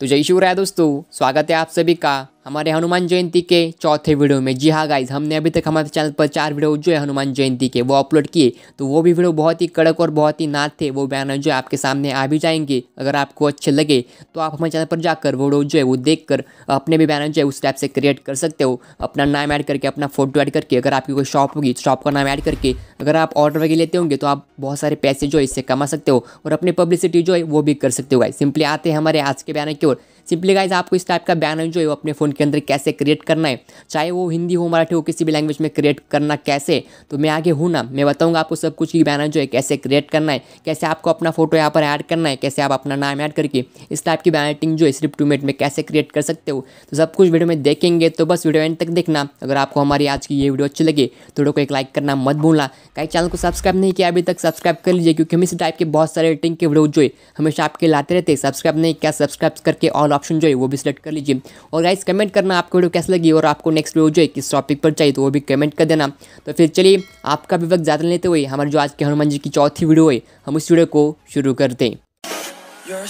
तो जय शिवराय दोस्तों स्वागत है आप सभी का हमारे हनुमान जयंती के चौथे वीडियो में जी हाँ गाइज हमने अभी तक हमारे चैनल पर चार वीडियो जो है हनुमान जयंती के वो अपलोड किए तो वो भी वीडियो बहुत ही कड़क और बहुत ही नाथ थे वो बैनर जो आपके सामने आ भी जाएंगे अगर आपको अच्छे लगे तो आप हमारे चैनल पर जाकर वो वीडियो जो है वो देख कर अपने भी बैनर जो है उस टाइप से क्रिएट कर सकते हो अपना नाम ऐड करके अपना फोटो ऐड करके अगर आपकी कोई शॉप होगी शॉप तो का नाम ऐड करके अगर आप ऑर्डर वगैरह लेते होंगे तो आप बहुत सारे पैसे जो है इससे कमा सकते हो और अपनी पब्लिसिटी जो है वो भी कर सकते हो गाइज सिंपली आते हैं हमारे आज के बैनर की ओर सिंपली गाइज आपको इस टाइप का बैनर जो है अपने फ़ोन के अंदर कैसे क्रिएट करना है चाहे वो हिंदी हो मराठी हो किसी भी लैंग्वेज में क्रिएट करना कैसे तो मैं आगे हूँ ना मैं बताऊँगा आपको सब कुछ की बैनर जो है कैसे क्रिएट करना है कैसे आपको अपना फोटो यहाँ पर ऐड करना है कैसे आप अपना नाम ऐड करके इस टाइप की बैनरिंग जो है सिर्फ टू में कैसे क्रिएट कर सकते हो तो सब कुछ वीडियो में देखेंगे तो बस वीडियो एंड तक देखना अगर आपको हमारी आज की ये वीडियो अच्छी लगे तो वीडियो को एक लाइक करना मत भूलना कहीं चैनल को सब्सक्राइब नहीं किया अभी तक सब्सक्राइब कर लीजिए क्योंकि हम इस टाइप के बहुत सारे एडिटिंग के वीडियो जो है हमेशा आपके लाते रहते सब्सक्राइब नहीं क्या सब्सक्राइब करके ऑल ऑप्शन जो है वो भी सिलेक्ट कर लीजिए और गाइस कमेंट करना आपको वीडियो कैसे लगी और आपको नेक्स्ट वीडियो जो है किस टॉपिक पर चाहिए तो वो भी कमेंट कर देना तो फिर चलिए आपका भी वक्त ज़्यादा लेते हुए हमारे जो आज के हनुमान जी की चौथी वीडियो है हम उस वीडियो को शुरू करते हैं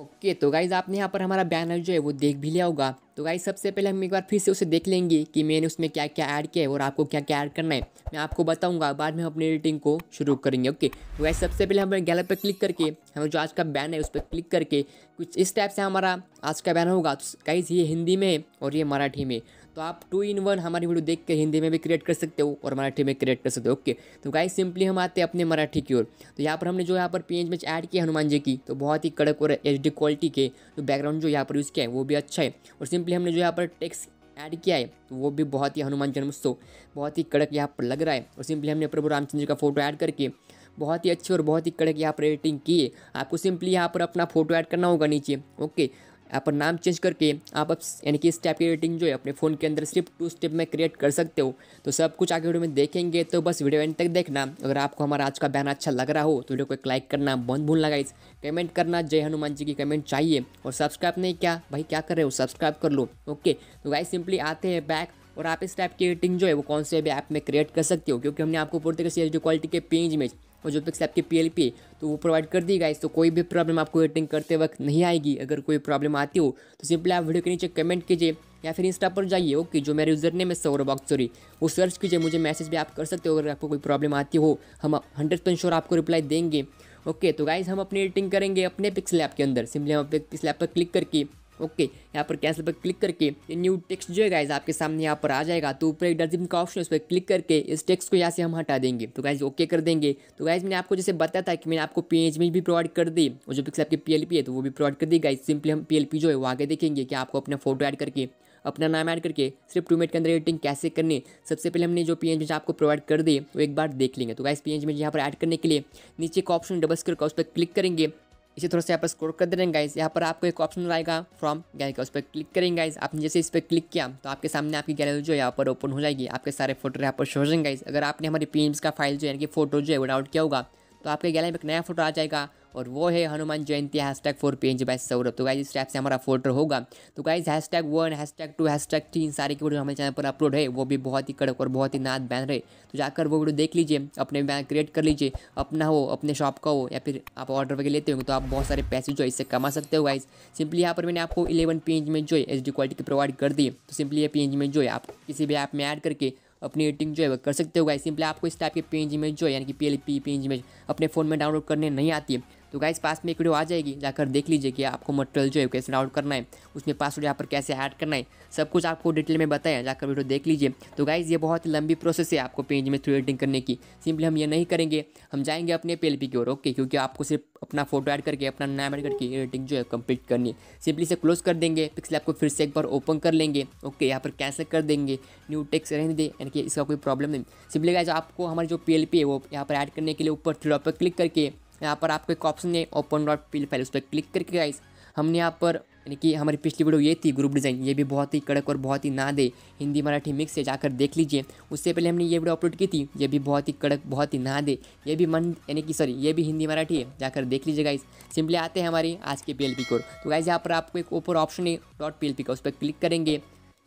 ओके तो गाइज़ आपने यहाँ पर हमारा बैनर जो है वो देख भी लिया होगा तो गाइज़ सबसे पहले हम एक बार फिर से उसे देख लेंगे कि मैंने उसमें क्या क्या ऐड किया है और आपको क्या क्या ऐड करना है मैं आपको बताऊंगा बाद में हम अपनी एडिटिंग को शुरू करेंगे ओके तो गाइज़ सबसे पहले हमें गैलर पर क्लिक करके हमें जो आज का बैन है उस पर क्लिक करके कुछ इस टाइप से हमारा आज का बैनर होगा तो गाइज़ ये हिंदी में और ये मराठी में तो आप टू इन वन हमारी वीडियो देख के हिंदी में भी क्रिएट कर सकते हो और मराठी में क्रिएट कर सकते हो ओके तो गाइस सिंपली हम आते हैं अपने मराठी की ओर तो यहाँ पर हमने जो यहाँ पर पी एच मैच ऐड किया हनुमान जी की तो बहुत ही कड़क और एच क्वालिटी के जो बैकग्राउंड जो यहाँ पर यूज़ किया है वो भी अच्छा है और सिंपली हमने जो यहाँ पर टेक्स ऐड किया है तो वो भी बहुत ही हनुमान जन्मोत्सव बहुत ही कड़क यहाँ पर लग रहा है और सिंपली हमने प्रभु रामचंद्र जी का फोटो ऐड करके बहुत ही अच्छी और बहुत ही कड़क यहाँ पर एडिटिंग की है आपको सिंपली यहाँ पर अपना फोटो ऐड करना होगा नीचे ओके यहाँ पर नाम चेंज करके आप अब यानी कि इस टाइप की रेटिंग जो है अपने फ़ोन के अंदर सिर्फ टू स्टेप में क्रिएट कर सकते हो तो सब कुछ आगे वीडियो में देखेंगे तो बस वीडियो एंड तक देखना अगर आपको हमारा आज का बयान अच्छा लग रहा हो तो वीडियो को एक लाइक करना बहुत भूल लगाई कमेंट करना जय हनुमान जी की कमेंट चाहिए और सब्सक्राइब नहीं क्या भाई क्या कर रहे हो सब्सक्राइब कर लो ओके तो गाइज सिंपली आते हैं बैक और आप इस टाइप की रेटिंग जो है वो कौन से भी ऐप में क्रिएट कर सकते हो क्योंकि हमने आपको पूरी तरह से क्वालिटी के पेज में और जो पिक्स आपकी पी पे तो वो प्रोवाइड कर दी गाइस तो कोई भी प्रॉब्लम आपको एडिटिंग करते वक्त नहीं आएगी अगर कोई प्रॉब्लम आती हो तो सिंपली आप वीडियो के नीचे कमेंट कीजिए या फिर इंस्टा पर जाइए ओके जो मेरे यूज़र नेम है सौरभ सॉरी वो सर्च कीजिए मुझे मैसेज भी आप कर सकते हो अगर आपको कोई प्रॉब्लम आती हो हम हंड्रेड परसेंट श्योर आपको रिप्लाई देंगे ओके तो गाइज हम अपनी एडिटिंग करेंगे अपने पिक्सल ऐप के अंदर सिंपली हम पिक्सल ऐप पर क्लिक करके ओके यहाँ पर कैंसिल पर क्लिक करके न्यू टेक्स्ट जो है गाइज आपके सामने यहाँ पर आ जाएगा तो ऊपर एक डस्टबिन का ऑप्शन है उस पर क्लिक करके इस टेक्स्ट को यहाँ से हम हटा देंगे तो गाइज ओके कर देंगे तो गाइज मैंने आपको जैसे बताया था कि मैंने आपको पी एच भी प्रोवाइड कर दी और जो पिक्सल आपकी पी है तो वो भी प्रोवाइड कर दी गाइज सिंपली हम पी जो है वो आगे देखेंगे कि आपको अपना फोटो ऐड करके अपना नाम ऐड करके सिर्फ टू मिनट के अंदर एडिटिंग कैसे करनी सबसे पहले हमने जो पी एच आपको प्रोवाइड कर दी वो एक बार देख लेंगे तो गाइज पी एन यहाँ पर ऐड करने के लिए नीचे का ऑप्शन डबल स्क्र का उस पर क्लिक करेंगे इसे थोड़ा सा यहाँ पर स्क्रोल कर दे रहे हैं गाइज यहाँ पर आपको एक ऑप्शन आएगा फ्रॉम गैलरी का उस पर क्लिक करेंगे गाइज आपने जैसे इस पर क्लिक किया तो आपके सामने आपकी गैलरी जो यहाँ पर ओपन हो जाएगी आपके सारे फोटो यहाँ पर शो हो जाएंगे गाइज अगर आपने हमारी पी का फाइल जो है यानी कि फोटो जो है वो डाउट किया होगा तो आपके गैलरी में एक नया फोटो आ जाएगा और वो है Hanuman Jayanti hashtag four पेंज बाय सौरभ तो गाइज इस टाइप से हमारा फोटो होगा तो guys hashtag one hashtag two hashtag three इन सारे की वीडियो हमारे चैनल पर अपलोड है वो भी बहुत ही कड़क और बहुत ही नाद बैनर है तो जाकर वो वीडियो देख लीजिए अपने बैनर क्रिएट कर लीजिए अपना हो अपने शॉप का हो या फिर आप ऑर्डर वगैरह लेते होंगे तो आप बहुत सारे पैसे जो इससे कमा सकते हो गाइज सिंपली यहाँ पर मैंने आपको इलेवन पेंज में जो है एच क्वालिटी की प्रोवाइड कर दी तो सिंपली ये पेंज में जो है आप किसी भी ऐप में ऐड करके अपनी एडिटिंग जो है वो कर सकते हो गाइस सिंपली आपको इस टाइप के पेंज इमेज जो है यानी कि पी एल पी पेंज इमेज अपने फ़ोन में डाउनलोड करने नहीं आती है तो गाइस पास में एक वीडियो आ जाएगी जाकर देख लीजिए कि आपको मटेरियल जो है कैसे डाउनलोड करना है उसमें पासवर्ड यहाँ पर कैसे ऐड करना है सब कुछ आपको डिटेल में बताया जाकर वीडियो देख लीजिए तो गाइस ये बहुत लंबी प्रोसेस है आपको पेज में थ्रू एडिटिंग करने की सिंपली हम ये नहीं करेंगे हम जाएंगे अपने पेल की ओर ओके क्योंकि आपको सिर्फ अपना फोटो ऐड करके अपना नाम एड करके एडिटिंग जो है कंप्लीट करनी है सिंपली इसे क्लोज कर देंगे पिक्सल आपको फिर से एक बार ओपन कर लेंगे ओके यहाँ पर कैंसिल कर देंगे न्यू टेक्स रहने दे यानी कि इसका कोई प्रॉब्लम नहीं सिंपली गाइज आपको हमारी जो पी है वो यहाँ पर ऐड करने के लिए ऊपर थ्री डॉट पर क्लिक करके यहाँ पर आपको एक ऑप्शन है ओपन डॉट पी फाइल उस पर क्लिक करके गाइस हमने यहाँ पर यानी कि हमारी पिछली वीडियो ये थी ग्रुप डिज़ाइन ये भी बहुत ही कड़क और बहुत ही ना दे हिंदी मराठी मिक्स से जाकर देख लीजिए उससे पहले हमने ये वीडियो अपलोड की थी ये भी बहुत ही कड़क बहुत ही ना दे ये भी मन यानी कि सॉरी ये भी हिंदी मराठी है जाकर देख लीजिए गाइस सिंपली आते हैं हमारी आज के पी कोड तो गाइज यहाँ पर आपको एक ऊपर ऑप्शन है डॉट पी का उस पर क्लिक करेंगे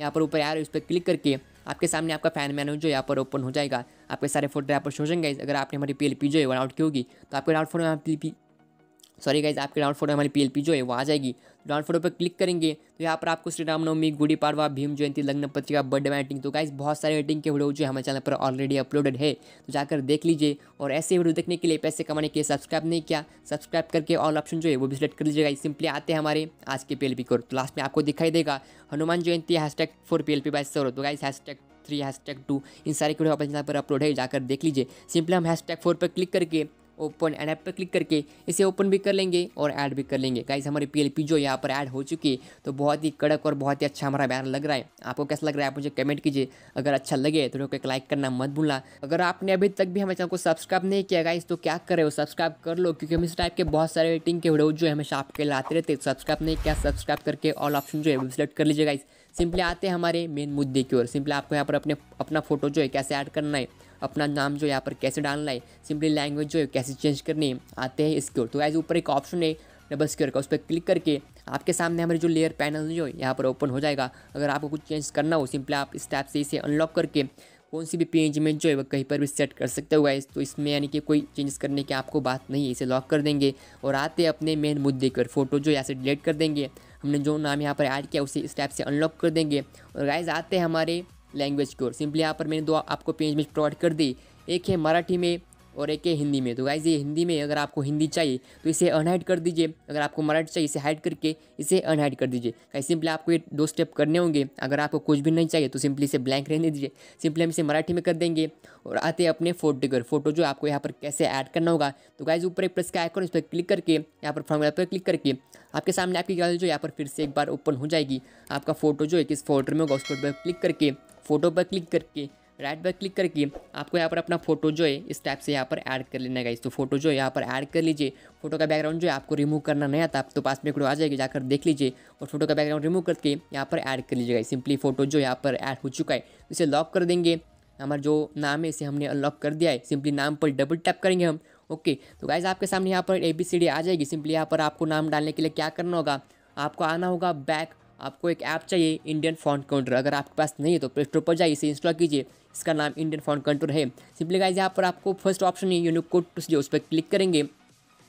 यहाँ पर ऊपर आ रहा है उस पर क्लिक करके आपके सामने आपका फैन मैन जो यहाँ पर ओपन हो जाएगा आपके सारे फोटो यहाँ पर सोचेंगे अगर आपने हमारी पी एल पी जो है वन आउट की होगी तो आपके doubt phone P sorry guys आपके डाउन फोटो हमारी पीएलपी जो है वो आ जाएगी डाउन फोटो पर क्लिक करेंगे तो यहाँ पर आपको श्री रामनवमी गुड़ी पाड़वा भीम जयंती लग्न पत्रिका बर्थडे मैटिंग तो गाइज बहुत सारे वेटिंग के वीडियो जो हमारे चैनल पर ऑलरेडी अपलोडेड है तो जाकर देख लीजिए और ऐसे वीडियो देखने के लिए पैसे कमाने के लिए सब्सक्राइब नहीं किया सब्सक्राइब करके ऑल ऑप्शन जो है वो भी सिलेक्ट कर लीजिएगा सिंपली आते हैं हमारे आज के पी कोड तो लास्ट में आपको दिखाई देगा Hanuman Jayanti hashtag four P L P by Saurav तो guys hashtag three hashtag two इन सारे वीडियो अपने चैनल पर अपलोड है जाकर देख लीजिए सिंपली हम हैश टैग फोर पर क्लिक करके ओपन एंड ऐप पर क्लिक करके इसे ओपन भी कर लेंगे और ऐड भी कर लेंगे गाइस हमारी पी जो यहाँ पर ऐड हो चुकी है तो बहुत ही कड़क और बहुत ही अच्छा हमारा बैनर लग रहा है आपको कैसा लग रहा है आप मुझे कमेंट कीजिए अगर अच्छा लगे तो लोग एक लाइक करना मत भूलना अगर आपने अभी तक भी हमारे चैनल को सब्सक्राइब नहीं किया गाइस तो क्या करे वो हो सब्सक्राइब कर लो क्योंकि हम इस टाइप के बहुत सारे रेटिंग के वीडियो जो है हमेशा आपके लाते रहते सब्सक्राइब नहीं किया सब्सक्राइब करके ऑल ऑप्शन जो है वो सिलेक्ट कर लीजिए गाइस सिंपली आते हैं हमारे मेन मुद्दे की ओर सिंपली आपको यहाँ पर अपने अपना फोटो जो है कैसे ऐड करना है अपना नाम जो यहाँ पर कैसे डालना है सिंपली लैंग्वेज जो है कैसे चेंज करनी है आते हैं स्क्योर तो एज ऊपर एक ऑप्शन है डबल स्क्योर का उस पर क्लिक करके आपके सामने हमारे जो लेयर पैनल जो है यहाँ पर ओपन हो जाएगा अगर आपको कुछ चेंज करना हो सिंपली आप इस टाइप से इसे अनलॉक करके कौन सी भी पेज में जो है वो कहीं पर भी सेट कर सकते हो गाइस तो इसमें यानी कि कोई चेंजेस करने की आपको बात नहीं है इसे लॉक कर देंगे और आते अपने मेन मुद्दे पर फोटो जो यहाँ से डिलीट कर देंगे हमने जो नाम यहाँ पर ऐड किया उसे इस टाइप से अनलॉक कर देंगे और गाइस आते हमारे लैंग्वेज को सिंपली यहाँ पर मैंने दो आपको पेज एच प्रोवाइड कर दी एक है मराठी में और एक है हिंदी में तो गाइज ये हिंदी में अगर आपको हिंदी चाहिए तो इसे अनहाइड कर दीजिए अगर आपको मराठी चाहिए इसे हाइड करके इसे अनहाइड कर दीजिए गाइज सिंपली आपको ये दो स्टेप करने होंगे अगर आपको कुछ भी नहीं चाहिए तो सिंपली इसे ब्लैंक रहने दीजिए सिंपली हम इसे मराठी में कर देंगे और आते अपने फोटो कर फोटो जो आपको यहाँ पर कैसे ऐड करना होगा तो गाइज ऊपर एक प्रेस का आइकॉन उस पर क्लिक करके यहाँ पर फॉर्मूला पर क्लिक करके आपके सामने आपकी गाइज जो यहाँ पर फिर से एक बार ओपन हो जाएगी आपका फोटो जो है किस फोल्डर में होगा उस पर क्लिक करके फ़ोटो पर क्लिक करके राइट पर क्लिक करके आपको यहाँ पर अपना फोटो जो है इस टाइप से यहाँ पर ऐड कर लेना गाइस तो फोटो जो है यहाँ पर ऐड कर लीजिए फोटो का बैकग्राउंड जो है आपको रिमूव करना नहीं आता आप तो पास में एक आ जाएगी जाकर देख लीजिए और फोटो का बैकग्राउंड रिमूव करके यहाँ पर ऐड कर लीजिएगा सिंपली फोटो जो यहाँ पर ऐड हो चुका है इसे लॉक कर देंगे हमारा जो नाम है इसे हमने अनलॉक कर दिया है सिंपली नाम पर डबल टैप करेंगे हम ओके तो गाइज आपके सामने यहाँ पर ए बी सी डी आ जाएगी सिंपली यहाँ पर आपको नाम डालने के लिए क्या करना होगा आपको आना होगा बैक आपको एक ऐप चाहिए इंडियन फॉन्ट काउंटर अगर आपके पास नहीं है तो प्ले स्टोर पर जाइए इसे इंस्टॉल कीजिए इसका नाम इंडियन फॉन्ट काउंटर है सिंपली गाइज यहाँ पर आपको फर्स्ट ऑप्शन है यूनिक कोड टू सी उस पर क्लिक करेंगे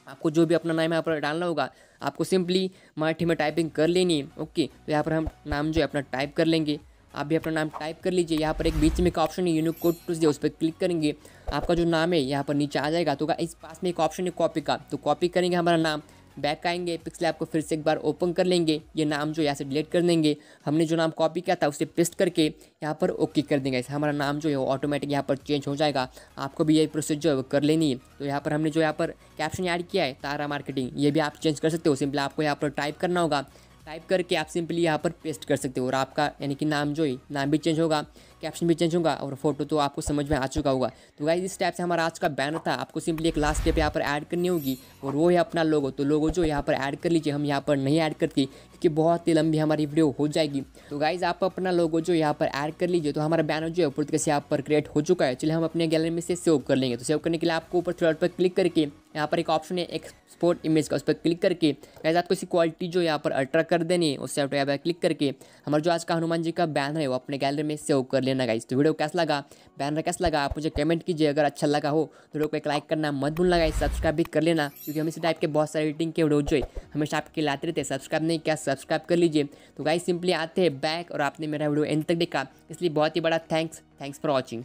आपको जो भी अपना नाम यहाँ पर डालना होगा आपको सिंपली मराठी में टाइपिंग कर लेनी है ओके तो यहाँ पर हम नाम जो है अपना टाइप कर लेंगे आप भी अपना नाम टाइप कर लीजिए यहाँ पर एक बीच में एक ऑप्शन है यूनिक कोड टू सी उस पर क्लिक करेंगे आपका जो नाम है यहाँ पर नीचे आ जाएगा तो इस पास में एक ऑप्शन है कॉपी का तो कॉपी करेंगे हमारा नाम बैक आएंगे पिक्सल ऐप को फिर से एक बार ओपन कर लेंगे ये नाम जो यहाँ से डिलीट कर देंगे हमने जो नाम कॉपी किया था उसे पेस्ट करके यहाँ पर ओके कर देंगे ऐसे हमारा नाम जो है वो ऑटोमेटिक यहाँ पर चेंज हो जाएगा आपको भी ये प्रोसेस जो है वो कर लेनी है तो यहाँ पर हमने जो यहाँ पर कैप्शन ऐड किया है तारा मार्केटिंग ये भी आप चेंज कर सकते हो सिंपली आपको यहाँ पर टाइप करना होगा टाइप करके आप सिंपली यहाँ पर पेस्ट कर सकते हो और आपका यानी कि नाम जो है नाम भी चेंज होगा कैप्शन भी चेंज होगा और फोटो तो आपको समझ में आ चुका होगा तो गाइज इस टाइप से हमारा आज का बैनर था आपको सिंपली एक लास्ट स्टेप यहाँ पर ऐड करनी होगी और वो है अपना लोगो तो लोगो जो यहाँ पर ऐड कर लीजिए हम यहाँ पर नहीं ऐड करती क्योंकि बहुत ही लंबी हमारी वीडियो हो जाएगी तो गाइज आप अपना लोगो जो यहाँ पर ऐड कर लीजिए तो हमारा बैनर जो है पूरी तरीके से यहाँ पर क्रिएट हो चुका है चलिए हम अपने गैलरी में से सेव कर लेंगे तो सेव करने के लिए आपको ऊपर थ्रेड पर क्लिक करके यहाँ पर एक ऑप्शन है एक्सपोर्ट इमेज का उस पर क्लिक करके गाइज आपको इसी क्वालिटी जो यहाँ पर अल्ट्रा कर देनी है उस यहाँ पर क्लिक करके हमारा जो आज का हनुमान जी का बैनर है वो अपने गैलरी में सेव कर लेना लेना गाइस तो वीडियो कैसा लगा बैनर कैसा लगा आप मुझे कमेंट कीजिए अगर अच्छा लगा हो तो वीडियो को एक लाइक करना मत भूलना गाइस सब्सक्राइब भी कर लेना क्योंकि हम इसी टाइप के बहुत सारे एडिटिंग के वीडियो जो है हमेशा आपके लाते रहते सब्सक्राइब नहीं किया सब्सक्राइब कर लीजिए तो गाइज सिंपली आते हैं बैक और आपने मेरा वीडियो एंड तक देखा इसलिए बहुत ही बड़ा थैंक्स थैंक्स फॉर वॉचिंग